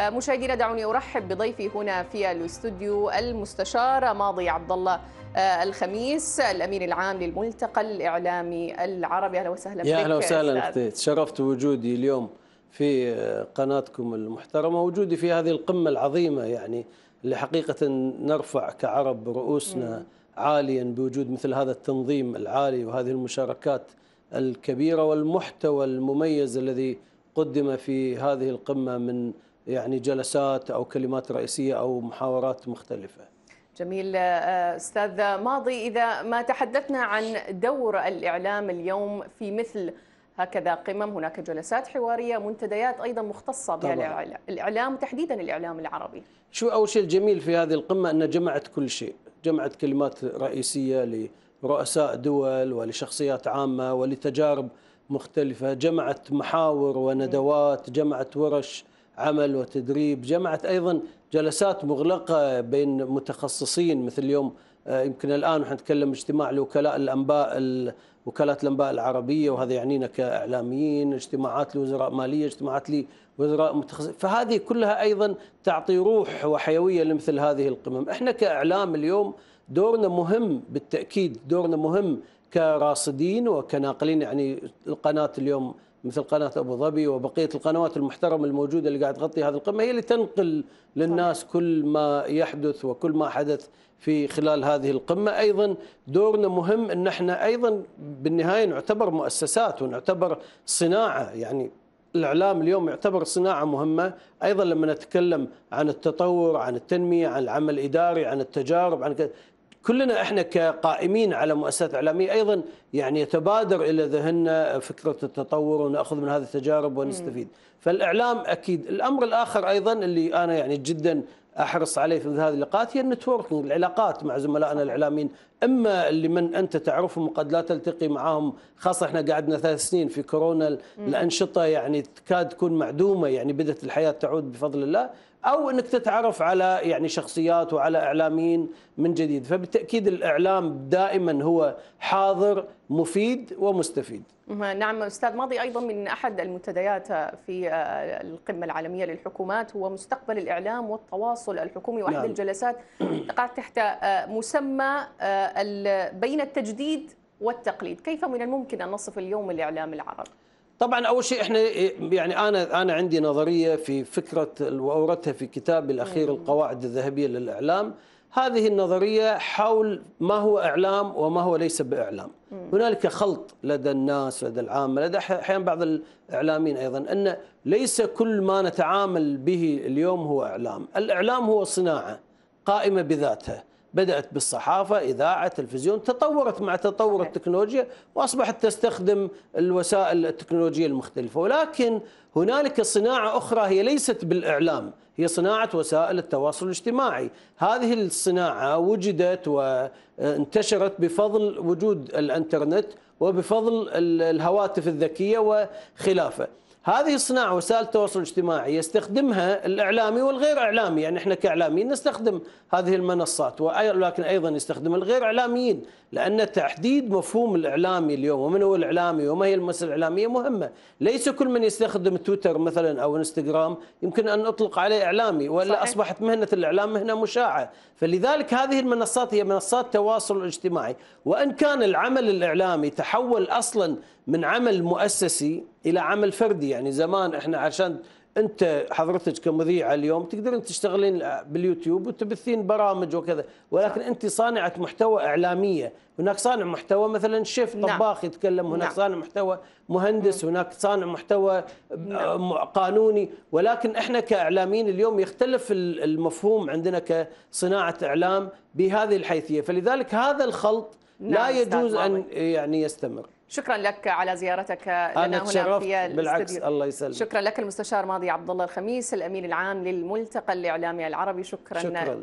آه، مشاهدينا دعوني ارحب بضيفي هنا في الاستوديو المستشار ماضي عبد الله آه، الخميس الامين العام للملتقى الاعلامي العربي اهلا وسهلا يا اهلا وسهلا تشرفت بوجودي اليوم في آه، قناتكم المحترمه وجودي في هذه القمه العظيمه يعني اللي حقيقه نرفع كعرب رؤوسنا م. عاليا بوجود مثل هذا التنظيم العالي وهذه المشاركات الكبيره والمحتوى المميز الذي قدم في هذه القمه من يعني جلسات أو كلمات رئيسية أو محاورات مختلفة جميل آه، أستاذ ماضي إذا ما تحدثنا عن دور الإعلام اليوم في مثل هكذا قمم هناك جلسات حوارية منتديات أيضا مختصة بالإعلام تحديدا الإعلام العربي شو أول شيء الجميل في هذه القمة أن جمعت كل شيء جمعت كلمات رئيسية لرؤساء دول ولشخصيات عامة ولتجارب مختلفة جمعت محاور وندوات جمعت ورش عمل وتدريب جمعت أيضا جلسات مغلقة بين متخصصين مثل اليوم آه، يمكن الان ونحن نتكلم اجتماع لوكلاء الانباء وكالات الانباء العربيه وهذا يعنينا كاعلاميين، اجتماعات لوزراء ماليه، اجتماعات لوزراء متخصصين، فهذه كلها ايضا تعطي روح وحيويه لمثل هذه القمم، احنا كاعلام اليوم دورنا مهم بالتاكيد، دورنا مهم كراصدين وكناقلين يعني القناه اليوم مثل قناه ابو ظبي وبقيه القنوات المحترمه الموجوده اللي قاعد تغطي هذه القمه هي اللي تنقل للناس كل ما يحدث وكل ما حدث في خلال هذه هذه القمة أيضا دورنا مهم أن احنا أيضا بالنهاية نعتبر مؤسسات ونعتبر صناعة يعني الإعلام اليوم يعتبر صناعة مهمة أيضا لما نتكلم عن التطور عن التنمية عن العمل الإداري عن التجارب عن كلنا احنا كقائمين على مؤسسات اعلاميه ايضا يعني يتبادر الى ذهننا فكره التطور وناخذ من هذه التجارب ونستفيد، فالاعلام اكيد، الامر الاخر ايضا اللي انا يعني جدا احرص عليه في هذه اللقاءات هي النتوركينج العلاقات مع زملائنا الاعلاميين اما اللي من انت تعرفهم وقد لا تلتقي معهم خاصه احنا قعدنا ثلاث سنين في كورونا الانشطه يعني تكاد تكون معدومه يعني بدات الحياه تعود بفضل الله او انك تتعرف على يعني شخصيات وعلى اعلاميين من جديد فبالتاكيد الاعلام دائما هو حاضر مفيد ومستفيد نعم استاذ ماضي ايضا من احد المنتديات في آه، القمه العالميه للحكومات هو مستقبل الاعلام والتواصل الحكومي واحد نعم. الجلسات وقعت تحت آه، مسمى آه، بين التجديد والتقليد كيف من الممكن ان نصف اليوم الاعلام العربي طبعا اول شيء احنا يعني انا انا عندي نظريه في فكره واوردتها في كتابي الاخير القواعد الذهبيه للاعلام هذه النظريه حول ما هو اعلام وما هو ليس باعلام هنالك خلط لدى الناس لدى العامه لدى احيانا بعض الاعلاميين ايضا ان ليس كل ما نتعامل به اليوم هو اعلام الاعلام هو صناعه قائمه بذاتها بدأت بالصحافة إذاعة تلفزيون تطورت مع تطور التكنولوجيا وأصبحت تستخدم الوسائل التكنولوجية المختلفة ولكن هنالك صناعة أخرى هي ليست بالإعلام هي صناعة وسائل التواصل الاجتماعي هذه الصناعة وجدت وانتشرت بفضل وجود الانترنت وبفضل الهواتف الذكية وخلافه هذه الصناعه وسائل التواصل الاجتماعي يستخدمها الاعلامي والغير اعلامي يعني احنا كاعلاميين نستخدم هذه المنصات ولكن ايضا يستخدم الغير اعلاميين لان تحديد مفهوم الاعلامي اليوم ومن هو الاعلامي وما هي المؤسسه الاعلاميه مهمه ليس كل من يستخدم تويتر مثلا او انستغرام يمكن ان أطلق عليه اعلامي ولا صحيح. اصبحت مهنه الاعلام مهنه مشاعه فلذلك هذه المنصات هي منصات تواصل اجتماعي وان كان العمل الاعلامي تحول اصلا من عمل مؤسسي الى عمل فردي يعني زمان احنا عشان انت حضرتك كمذيعه اليوم تقدرين تشتغلين باليوتيوب وتبثين برامج وكذا ولكن انت صانعه محتوى اعلاميه هناك صانع محتوى مثلا شيف نعم. طباخ نعم. يتكلم هناك نعم. صانع محتوى مهندس هناك صانع محتوى نعم. قانوني ولكن احنا كاعلاميين اليوم يختلف المفهوم عندنا كصناعه اعلام بهذه الحيثيه فلذلك هذا الخلط نعم لا يجوز ان يعني يستمر شكرا لك على زيارتك لنا أنا هنا في بالعكس الله يسلم. شكرا لك المستشار ماضي عبد الله الخميس الامين العام للملتقى الاعلامي العربي شكرا, شكرا. جزيلا